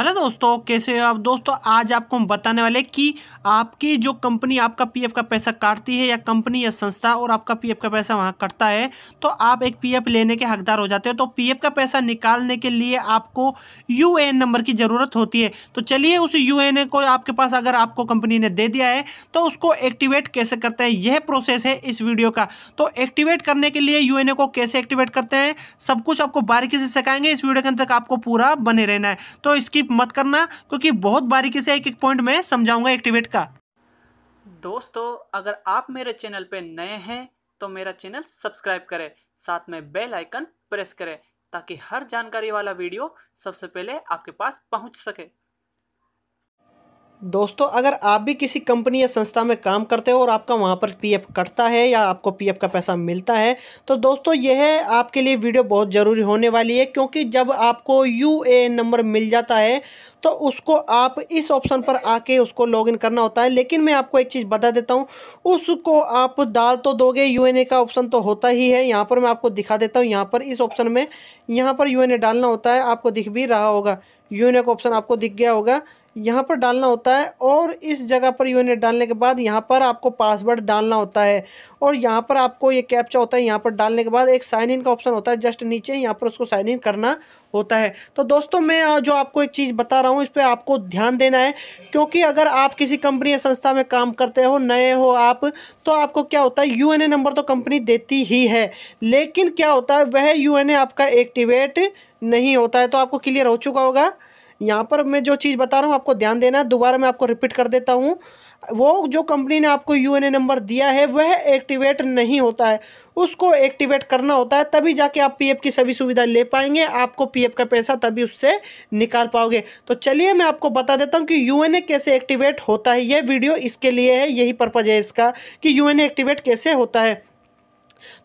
hello दोस्तों कैसे हो आप दोस्तों आज आपको हम बताने वाले कि आपकी जो कंपनी आपका पीएफ का पैसा काटती है या कंपनी या संस्था और आपका पीएफ का पैसा वहाँ कटता है तो आप एक पीएफ लेने के हकदार हो जाते हो तो पीएफ का पैसा निकालने के लिए आपको यूएएन नंबर की ज़रूरत होती है तो चलिए उस यू को आपके पास अगर आपको कंपनी ने दे दिया है तो उसको एक्टिवेट कैसे करते हैं यह प्रोसेस है इस वीडियो का तो एक्टिवेट करने के लिए यू को कैसे एक्टिवेट करते हैं सब कुछ आपको बारीकी से सिखाएंगे इस वीडियो के अंदर तक आपको पूरा बने रहना है तो इसकी मत करना क्योंकि बहुत बारीकी से एक एक पॉइंट में समझाऊंगा एक्टिवेट का दोस्तों अगर आप मेरे चैनल पे नए हैं तो मेरा चैनल सब्सक्राइब करें साथ में बेल आइकन प्रेस करें ताकि हर जानकारी वाला वीडियो सबसे पहले आपके पास पहुंच सके दोस्तों अगर आप भी किसी कंपनी या संस्था में काम करते हो और आपका वहाँ पर पीएफ कटता है या आपको पीएफ का पैसा मिलता है तो दोस्तों यह आपके लिए वीडियो बहुत ज़रूरी होने वाली है क्योंकि जब आपको यू नंबर मिल जाता है तो उसको आप इस ऑप्शन पर आके उसको लॉगिन करना होता है लेकिन मैं आपको एक चीज़ बता देता हूँ उसको आप डाल तो दोगे यू का ऑप्शन तो होता ही है यहाँ पर मैं आपको दिखा देता हूँ यहाँ पर इस ऑप्शन में यहाँ पर यू डालना होता है आपको दिख भी रहा होगा यू का ऑप्शन आपको दिख गया होगा यहाँ पर डालना होता है और इस जगह पर यूनिट डालने के बाद यहाँ पर आपको पासवर्ड डालना होता है और यहाँ पर आपको ये कैप्चा होता है यहाँ पर डालने के बाद एक साइन इन का ऑप्शन होता है जस्ट नीचे यहाँ पर उसको साइन इन करना होता है तो दोस्तों मैं जो आपको एक चीज़ बता रहा हूँ इस पर आपको ध्यान देना है क्योंकि अगर आप किसी कंपनी या संस्था में काम करते हो नए हो आप तो आपको क्या होता है यू नंबर तो कंपनी देती ही है लेकिन क्या होता है वह यू आपका एक्टिवेट नहीं होता है तो आपको क्लियर हो चुका होगा यहाँ पर मैं जो चीज़ बता रहा हूँ आपको ध्यान देना है दोबारा मैं आपको रिपीट कर देता हूँ वो जो कंपनी ने आपको यू नंबर दिया है वह एक्टिवेट नहीं होता है उसको एक्टिवेट करना होता है तभी जाके आप पीएफ की सभी सुविधा ले पाएंगे आपको पीएफ का पैसा तभी उससे निकाल पाओगे तो चलिए मैं आपको बता देता हूँ कि यू कैसे एक्टिवेट होता है यह वीडियो इसके लिए है यही पर्पज़ है इसका कि यू एक्टिवेट कैसे होता है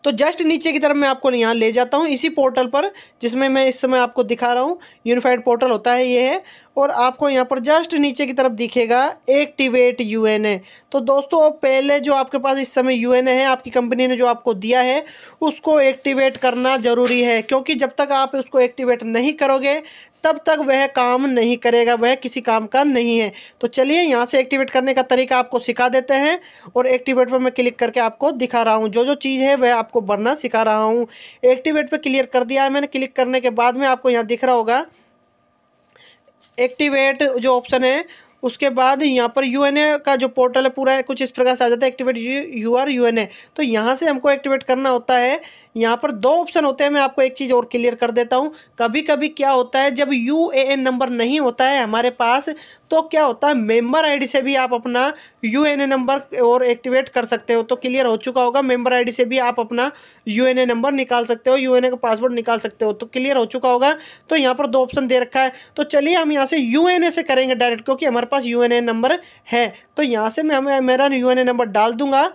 तो जस्ट नीचे की तरफ मैं आपको यहाँ ले जाता हूँ इसी पोर्टल पर जिसमें मैं इस समय आपको दिखा रहा हूँ यूनिफाइड पोर्टल होता है ये है और आपको यहाँ पर जस्ट नीचे की तरफ दिखेगा एक्टिवेट यू तो दोस्तों पहले जो आपके पास इस समय यू है आपकी कंपनी ने जो आपको दिया है उसको एक्टिवेट करना ज़रूरी है क्योंकि जब तक आप उसको एक्टिवेट नहीं करोगे तब तक वह काम नहीं करेगा वह किसी काम का नहीं है तो चलिए यहाँ से एक्टिवेट करने का तरीका आपको सिखा देते हैं और एक्टिवेट पर मैं क्लिक करके आपको दिखा रहा हूँ जो जो चीज़ है वह आपको बनना सिखा रहा हूँ एक्टिवेट पर क्लियर कर दिया है मैंने क्लिक करने के बाद में आपको यहाँ दिख रहा होगा एक्टिवेट जो ऑप्शन है उसके बाद यहाँ पर यू का जो पोर्टल है पूरा है, कुछ इस प्रकार से आ जाता है एक्टिवेट यू आर यू तो यहाँ से हमको एक्टिवेट करना होता है यहाँ पर दो ऑप्शन होते हैं मैं आपको एक चीज़ और क्लियर कर देता हूँ कभी कभी क्या होता है जब यू नंबर नहीं होता है हमारे पास तो क्या होता है मेंबर आईडी से भी आप अपना यूएनए नंबर और एक्टिवेट कर सकते हो तो क्लियर हो चुका होगा मेंबर आईडी से भी आप अपना यूएनए नंबर निकाल सकते हो यूएनए का पासवर्ड निकाल सकते हो तो क्लियर हो चुका होगा तो यहाँ पर दो ऑप्शन दे रखा है तो चलिए हम यहाँ से यूएनए से करेंगे डायरेक्ट क्योंकि हमारे पास यू नंबर है तो यहाँ से मैं हमें मेरा यू नंबर डाल दूंगा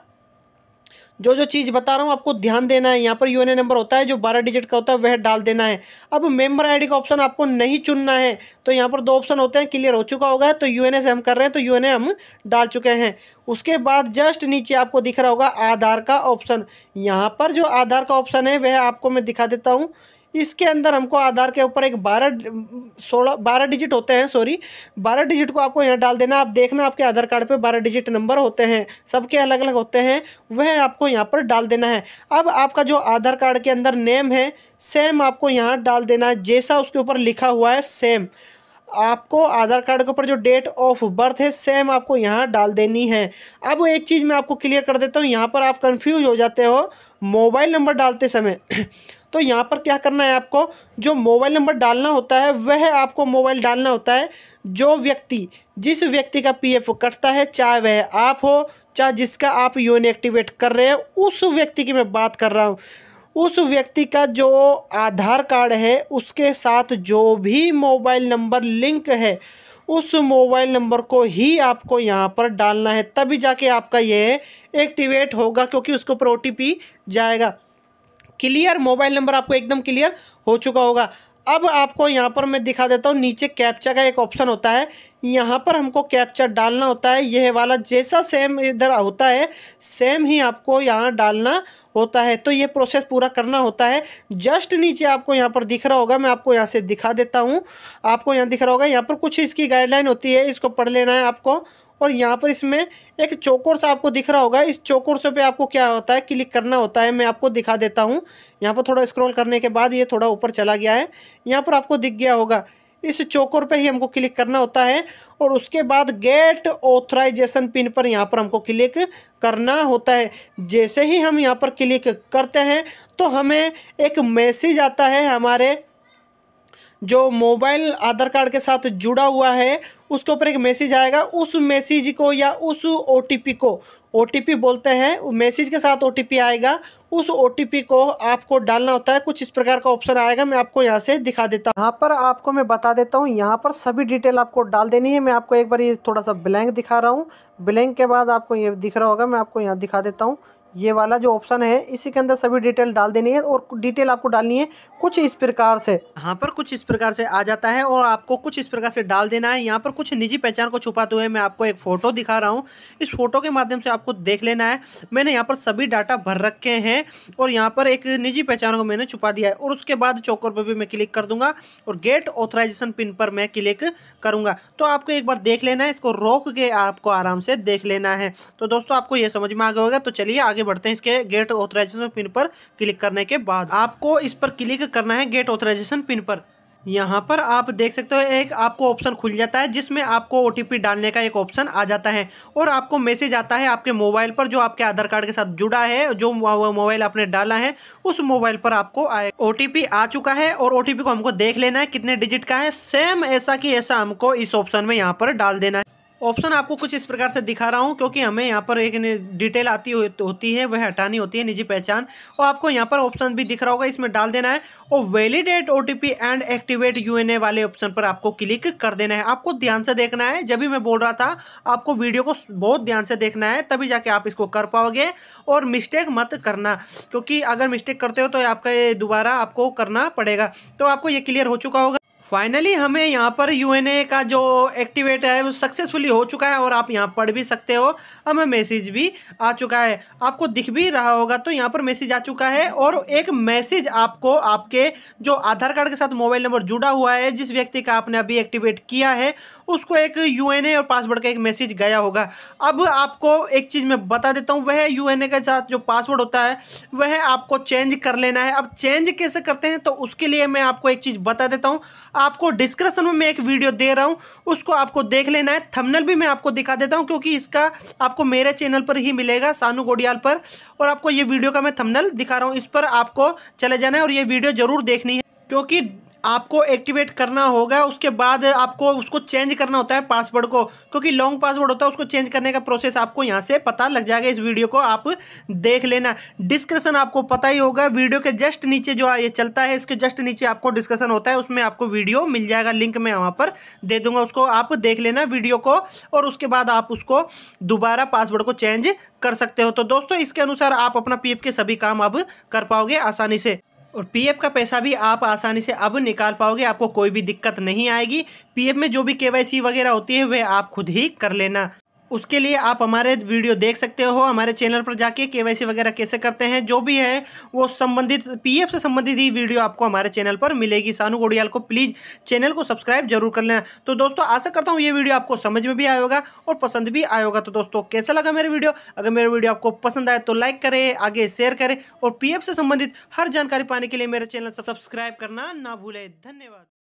जो जो चीज़ बता रहा हूँ आपको ध्यान देना है यहाँ पर यू नंबर होता है जो बारह डिजिट का होता है वह डाल देना है अब मेम्बर आई का ऑप्शन आपको नहीं चुनना है तो यहाँ पर दो ऑप्शन होते हैं क्लियर हो चुका होगा तो यू से हम कर रहे हैं तो यू हम डाल चुके हैं उसके बाद जस्ट नीचे आपको दिख रहा होगा आधार का ऑप्शन यहाँ पर जो आधार का ऑप्शन है वह आपको मैं दिखा देता हूँ इसके अंदर हमको आधार के ऊपर एक बारह सोलह बारह डिजिट होते हैं सॉरी बारह डिजिट को आपको यहाँ डाल देना आप देखना आपके आधार कार्ड पे बारह डिजिट नंबर होते हैं सबके अलग अलग होते हैं वह आपको यहाँ पर डाल देना है अब आपका जो आधार कार्ड के अंदर नेम है सेम आपको यहाँ डाल देना है जैसा उसके ऊपर लिखा हुआ है सेम आपको आधार कार्ड के ऊपर जो डेट ऑफ बर्थ है सेम आपको यहाँ डाल देनी है अब एक चीज़ मैं आपको क्लियर कर देता हूँ यहाँ पर आप कन्फ्यूज हो जाते हो मोबाइल नंबर डालते समय तो यहाँ पर क्या करना है आपको जो मोबाइल नंबर डालना होता है वह आपको मोबाइल डालना होता है जो व्यक्ति जिस व्यक्ति का पीएफ कटता है चाहे वह आप हो चाहे जिसका आप यून एक्टिवेट कर रहे हो उस व्यक्ति की मैं बात कर रहा हूँ उस व्यक्ति का जो आधार कार्ड है उसके साथ जो भी मोबाइल नंबर लिंक है उस मोबाइल नंबर को ही आपको यहाँ पर डालना है तभी जाके आपका ये एक्टिवेट होगा क्योंकि उसको ऊपर ओ जाएगा क्लियर मोबाइल नंबर आपको एकदम क्लियर हो चुका होगा अब आपको यहाँ पर मैं दिखा देता हूँ नीचे कैप्चा का एक ऑप्शन होता है यहाँ पर हमको कैप्चा डालना होता है यह वाला जैसा सेम इधर होता है सेम ही आपको यहाँ डालना होता है तो ये प्रोसेस पूरा करना होता है जस्ट नीचे आपको यहाँ पर दिख रहा होगा मैं आपको यहाँ से दिखा देता हूँ आपको यहाँ दिख रहा होगा यहाँ पर कुछ इसकी गाइडलाइन होती है इसको पढ़ लेना है आपको और यहाँ पर इसमें एक सा आपको दिख रहा होगा इस से पे आपको क्या होता है क्लिक करना होता है मैं आपको दिखा देता हूँ यहाँ पर थोड़ा स्क्रॉल करने के बाद ये थोड़ा ऊपर चला गया है यहाँ पर आपको दिख गया होगा इस चौकोर पे ही हमको क्लिक करना होता है और उसके बाद गेट ऑथराइजेशन पिन पर यहाँ पर हमको क्लिक करना होता है जैसे ही हम यहाँ पर क्लिक करते हैं तो हमें एक मैसेज आता है हमारे जो मोबाइल आधार कार्ड के साथ जुड़ा हुआ है उसके ऊपर एक मैसेज आएगा उस मैसेज को या उस ओ को ओ बोलते हैं मैसेज के साथ ओ आएगा उस ओ को आपको डालना होता है कुछ इस प्रकार का ऑप्शन आएगा मैं आपको यहाँ से दिखा देता हूँ यहाँ पर आपको मैं बता देता हूँ यहाँ पर सभी डिटेल आपको डाल देनी है मैं आपको एक बार ये थोड़ा सा ब्लैंक दिखा रहा हूँ ब्लैंक के बाद आपको ये दिख रहा होगा मैं आपको यहाँ दिखा देता हूँ ये वाला जो ऑप्शन है इसी के अंदर सभी डिटेल डाल देनी है और डिटेल आपको डालनी है कुछ इस प्रकार से यहाँ पर कुछ इस प्रकार से आ जाता है और आपको कुछ इस प्रकार से डाल देना है यहाँ पर कुछ निजी पहचान को छुपाते तो हुए मैं आपको एक फ़ोटो दिखा रहा हूँ इस फोटो के माध्यम से आपको देख लेना है मैंने यहाँ पर सभी डाटा भर रखे हैं और यहाँ पर एक निजी पहचान को मैंने छुपा दिया है और उसके बाद चौकर पर भी मैं क्लिक कर दूंगा और गेट ऑथराइजेशन पिन पर मैं क्लिक करूँगा तो आपको एक बार देख लेना है इसको रोक के आपको आराम से देख लेना है तो दोस्तों आपको यह समझ में आ गया होगा तो चलिए आगे आगे बढ़ते हैं इसके गेट ऑथराइजेशन पिन पर क्लिक करने के बाद आपको इस पर क्लिक करना है गेट ऑथराइजेशन पिन पर यहाँ पर आप देख सकते हो एक आपको ऑप्शन खुल जाता है जिसमें आपको ओ डालने का एक ऑप्शन आ जाता है और आपको मैसेज आता है आपके मोबाइल पर जो आपके आधार कार्ड के साथ जुड़ा है जो मोबाइल आपने डाला है उस मोबाइल पर आपको आए ओ आ चुका है और ओ को हमको देख लेना है कितने डिजिट का है सेम ऐसा कि ऐसा हमको इस ऑप्शन में यहाँ पर डाल देना है ऑप्शन आपको कुछ इस प्रकार से दिखा रहा हूँ क्योंकि हमें यहाँ पर एक डिटेल आती होती है वह हटानी होती है निजी पहचान और आपको यहाँ पर ऑप्शन भी दिख रहा होगा इसमें डाल देना है और validate O and activate U वाले ऑप्शन पर आपको क्लिक कर देना है आपको ध्यान से देखना है जब भी मैं बोल रहा था आपको वीडियो को बहुत ध्यान से देखना है तभी जाके आप इसको कर पाओगे और मिस्टेक मत करना क्योंकि अगर मिस्टेक करते हो तो आपका ये दोबारा आपको करना पड़ेगा तो आपको ये क्लियर हो चुका होगा फाइनली हमें यहाँ पर यू का जो एक्टिवेट है वो सक्सेसफुली हो चुका है और आप यहाँ पढ़ भी सकते हो हमें मैसेज भी आ चुका है आपको दिख भी रहा होगा तो यहाँ पर मैसेज आ चुका है और एक मैसेज आपको आपके जो आधार कार्ड के साथ मोबाइल नंबर जुड़ा हुआ है जिस व्यक्ति का आपने अभी एक्टिवेट किया है उसको एक यू और पासवर्ड का एक मैसेज गया होगा अब आपको एक चीज़ मैं बता देता हूँ वह यू के साथ जो पासवर्ड होता है वह आपको चेंज कर लेना है अब चेंज कैसे करते हैं तो उसके लिए मैं आपको एक चीज़ बता देता हूँ आपको डिस्क्रिप्शन में मैं एक वीडियो दे रहा हूँ उसको आपको देख लेना है थंबनेल भी मैं आपको दिखा देता हूँ क्योंकि इसका आपको मेरे चैनल पर ही मिलेगा सानू गोडियाल पर और आपको ये वीडियो का मैं थंबनेल दिखा रहा हूँ इस पर आपको चले जाना है और ये वीडियो ज़रूर देखनी है क्योंकि आपको एक्टिवेट करना होगा उसके बाद आपको उसको चेंज करना होता है पासवर्ड को क्योंकि लॉन्ग पासवर्ड होता है उसको चेंज करने का प्रोसेस आपको यहाँ से पता लग जाएगा इस वीडियो को आप देख लेना डिस्क्रिप्शन आपको पता ही होगा वीडियो के जस्ट नीचे जो ये चलता है इसके जस्ट नीचे आपको डिस्कशन होता है उसमें आपको वीडियो मिल जाएगा लिंक मैं वहाँ पर दे दूंगा उसको आप देख लेना वीडियो को और उसके बाद आप उसको दोबारा पासवर्ड को चेंज कर सकते हो तो दोस्तों इसके अनुसार आप अपना पी के सभी काम अब कर पाओगे आसानी से और पीएफ का पैसा भी आप आसानी से अब निकाल पाओगे आपको कोई भी दिक्कत नहीं आएगी पीएफ में जो भी केवाईसी वगैरह होती है वह आप खुद ही कर लेना उसके लिए आप हमारे वीडियो देख सकते हो हमारे चैनल पर जाके के वगैरह कैसे करते हैं जो भी है वो संबंधित पीएफ से संबंधित ही वीडियो आपको हमारे चैनल पर मिलेगी सानू गोडियाल को प्लीज़ चैनल को सब्सक्राइब जरूर कर लेना तो दोस्तों आशा करता हूँ ये वीडियो आपको समझ में भी आए होगा और पसंद भी आएगा होगा तो दोस्तों कैसा लगा मेरा वीडियो अगर मेरा वीडियो आपको पसंद आए तो लाइक करें आगे शेयर करें और पीएफ से संबंधित हर जानकारी पाने के लिए मेरा चैनल सब्सक्राइब करना ना भूलें धन्यवाद